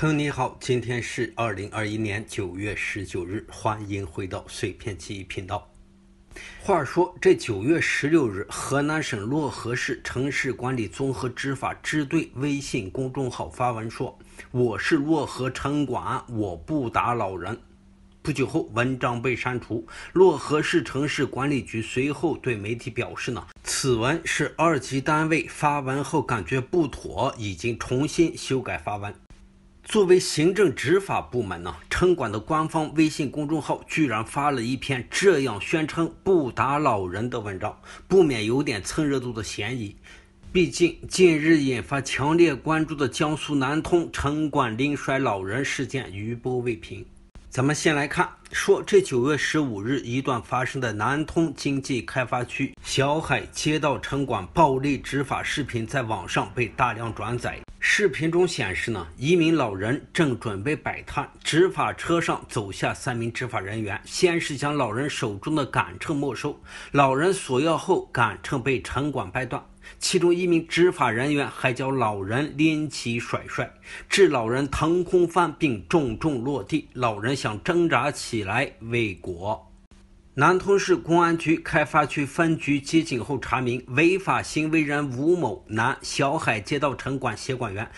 朋友你好，今天是二零二一年九月十九日，欢迎回到碎片记忆频道。话说这九月十六日，河南省漯河市城市管理综合执法支队微信公众号发文说：“我是漯河城管，我不打老人。”不久后，文章被删除。漯河市城市管理局随后对媒体表示呢：“此文是二级单位发文后感觉不妥，已经重新修改发文。”作为行政执法部门呢，城管的官方微信公众号居然发了一篇这样宣称不打老人的文章，不免有点蹭热度的嫌疑。毕竟近日引发强烈关注的江苏南通城管拎摔老人事件余波未平。咱们先来看说这九月十五日一段发生在南通经济开发区小海街道城管暴力执法视频在网上被大量转载。视频中显示呢，一名老人正准备摆摊，执法车上走下三名执法人员，先是将老人手中的杆秤没收，老人索要后，杆秤被城管掰断，其中一名执法人员还将老人拎起甩摔，致老人腾空翻并重重落地，老人想挣扎起来未果。南通市公安局开发区分局接警后查明，违法行为人吴某男，小海街道城管协管员。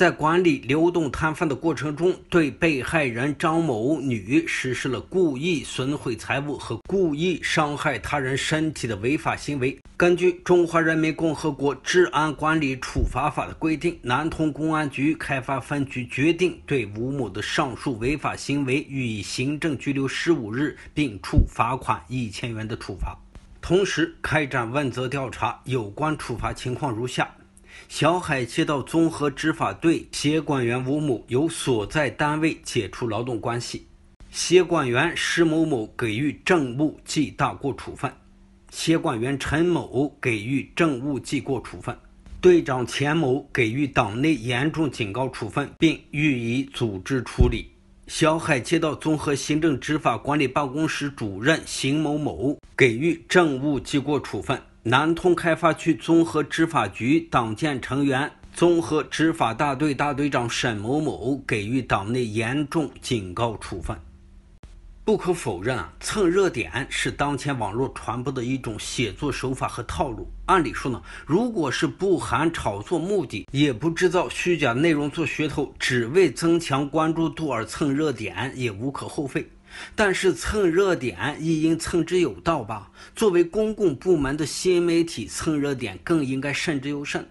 在管理流动摊贩的过程中，对被害人张某女实施了故意损毁财物和故意伤害他人身体的违法行为。根据《中华人民共和国治安管理处罚法》的规定，南通公安局开发分局决定对吴某的上述违法行为予以行政拘留十五日，并处罚款一千元的处罚。同时，开展问责调查，有关处罚情况如下。小海街道综合执法队协管员吴某由所在单位解除劳动关系，协管员石某某给予政务记大过处分，协管员陈某给予政务记过处分，队长钱某给予党内严重警告处分并予以组织处理，小海街道综合行政执法管理办公室主任邢某某给予政务记过处分。南通开发区综合执法局党建成员、综合执法大队大队长沈某某给予党内严重警告处分。不可否认，啊，蹭热点是当前网络传播的一种写作手法和套路。按理说呢，如果是不含炒作目的，也不制造虚假内容做噱头，只为增强关注度而蹭热点，也无可厚非。但是蹭热点亦应蹭之有道吧。作为公共部门的新媒体蹭热点，更应该慎之又慎。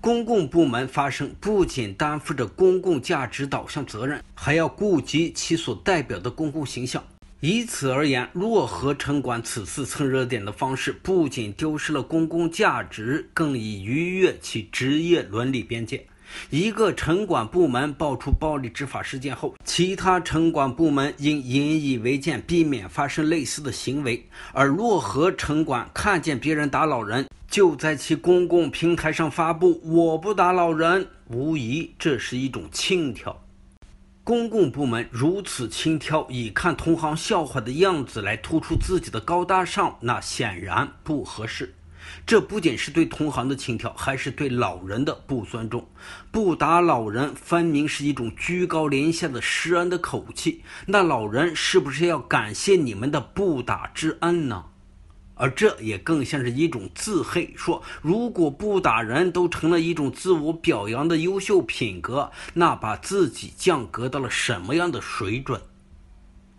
公共部门发声不仅担负着公共价值导向责任，还要顾及其所代表的公共形象。以此而言，漯河城管此次蹭热点的方式，不仅丢失了公共价值，更已逾越其职业伦理边界。一个城管部门爆出暴力执法事件后，其他城管部门应引以为戒，避免发生类似的行为。而漯河城管看见别人打老人，就在其公共平台上发布“我不打老人”，无疑这是一种轻佻。公共部门如此轻佻，以看同行笑话的样子来突出自己的高大上，那显然不合适。这不仅是对同行的轻佻，还是对老人的不尊重。不打老人，分明是一种居高临下的施恩的口气。那老人是不是要感谢你们的不打之恩呢？而这也更像是一种自黑，说如果不打人都成了一种自我表扬的优秀品格，那把自己降格到了什么样的水准？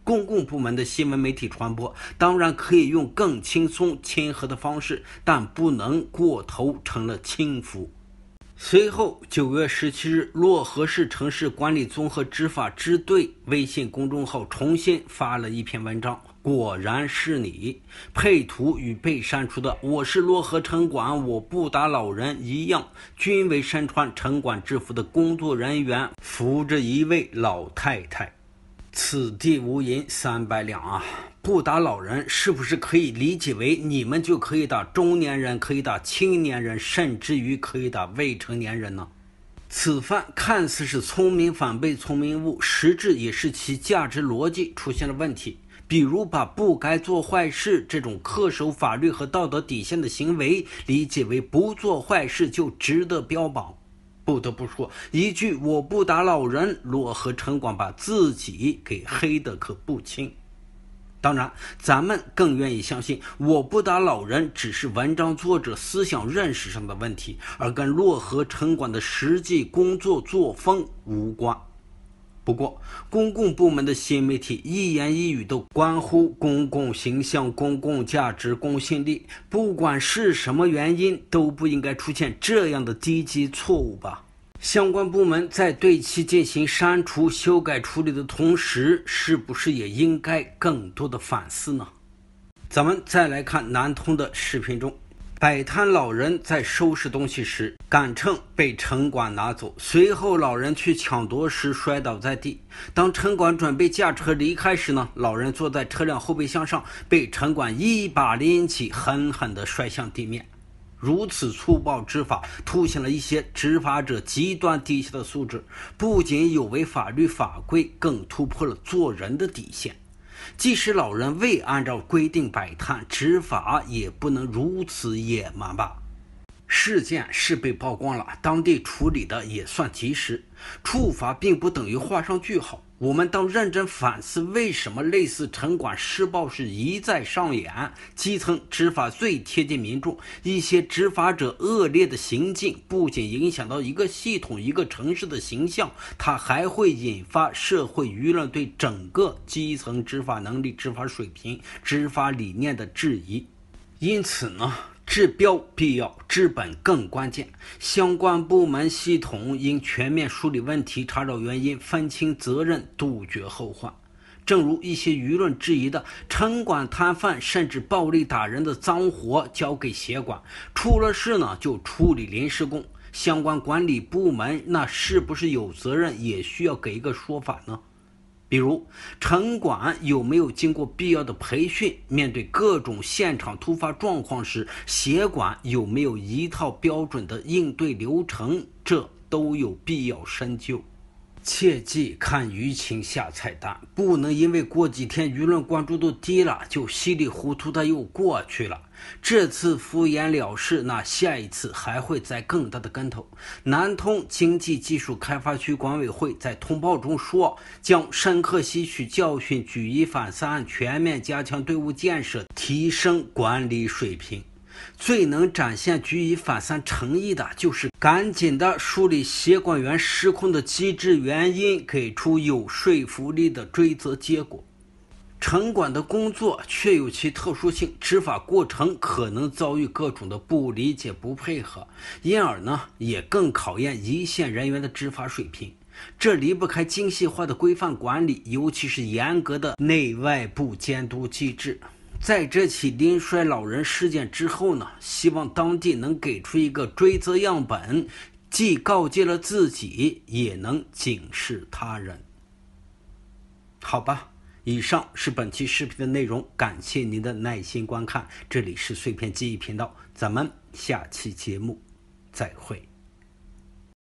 公共部门的新闻媒体传播当然可以用更轻松亲和的方式，但不能过头成了轻浮。随后，九月十七日，漯河市城市管理综合执法支队微信公众号重新发了一篇文章，果然是你。配图与被删除的“我是漯河城管，我不打老人”一样，均为身穿城管制服的工作人员扶着一位老太太。此地无银三百两啊！不打老人，是不是可以理解为你们就可以打中年人，可以打青年人，甚至于可以打未成年人呢？此犯看似是聪明反被聪明误，实质也是其价值逻辑出现了问题。比如把不该做坏事这种恪守法律和道德底线的行为，理解为不做坏事就值得标榜。不得不说一句，我不打老人，漯河城管把自己给黑的可不轻。当然，咱们更愿意相信，我不打老人只是文章作者思想认识上的问题，而跟漯河城管的实际工作作风无关。不过，公共部门的新媒体一言一语都关乎公共形象、公共价值、公信力。不管是什么原因，都不应该出现这样的低级错误吧？相关部门在对其进行删除、修改处理的同时，是不是也应该更多的反思呢？咱们再来看南通的视频中。摆摊老人在收拾东西时，杆秤被城管拿走。随后，老人去抢夺时摔倒在地。当城管准备驾车离开时呢，老人坐在车辆后备箱上，被城管一把拎起，狠狠地摔向地面。如此粗暴执法，凸显了一些执法者极端低下的素质，不仅有违法律法规，更突破了做人的底线。即使老人未按照规定摆摊，执法也不能如此野蛮吧？事件是被曝光了，当地处理的也算及时，处罚并不等于画上句号。我们当认真反思，为什么类似城管施暴是一再上演？基层执法最贴近民众，一些执法者恶劣的行径不仅影响到一个系统、一个城市的形象，它还会引发社会舆论对整个基层执法能力、执法水平、执法理念的质疑。因此呢？治标必要，治本更关键。相关部门系统应全面梳理问题，查找原因，分清责任，杜绝后患。正如一些舆论质疑的，城管摊贩甚至暴力打人的脏活交给协管，出了事呢就处理临时工，相关管理部门那是不是有责任，也需要给一个说法呢？比如，城管有没有经过必要的培训？面对各种现场突发状况时，协管有没有一套标准的应对流程？这都有必要深究。切记看舆情下菜单，不能因为过几天舆论关注度低了，就稀里糊涂的又过去了。这次敷衍了事，那下一次还会栽更大的跟头。南通经济技术开发区管委会在通报中说，将深刻吸取教训，举一反三，全面加强队伍建设，提升管理水平。最能展现举一反三诚意的，就是赶紧的梳理协管员失控的机制原因，给出有说服力的追责结果。城管的工作确有其特殊性，执法过程可能遭遇各种的不理解、不配合，因而呢也更考验一线人员的执法水平。这离不开精细化的规范管理，尤其是严格的内外部监督机制。在这起临摔老人事件之后呢，希望当地能给出一个追责样本，既告诫了自己，也能警示他人。好吧。以上是本期视频的内容，感谢您的耐心观看。这里是碎片记忆频道，咱们下期节目再会。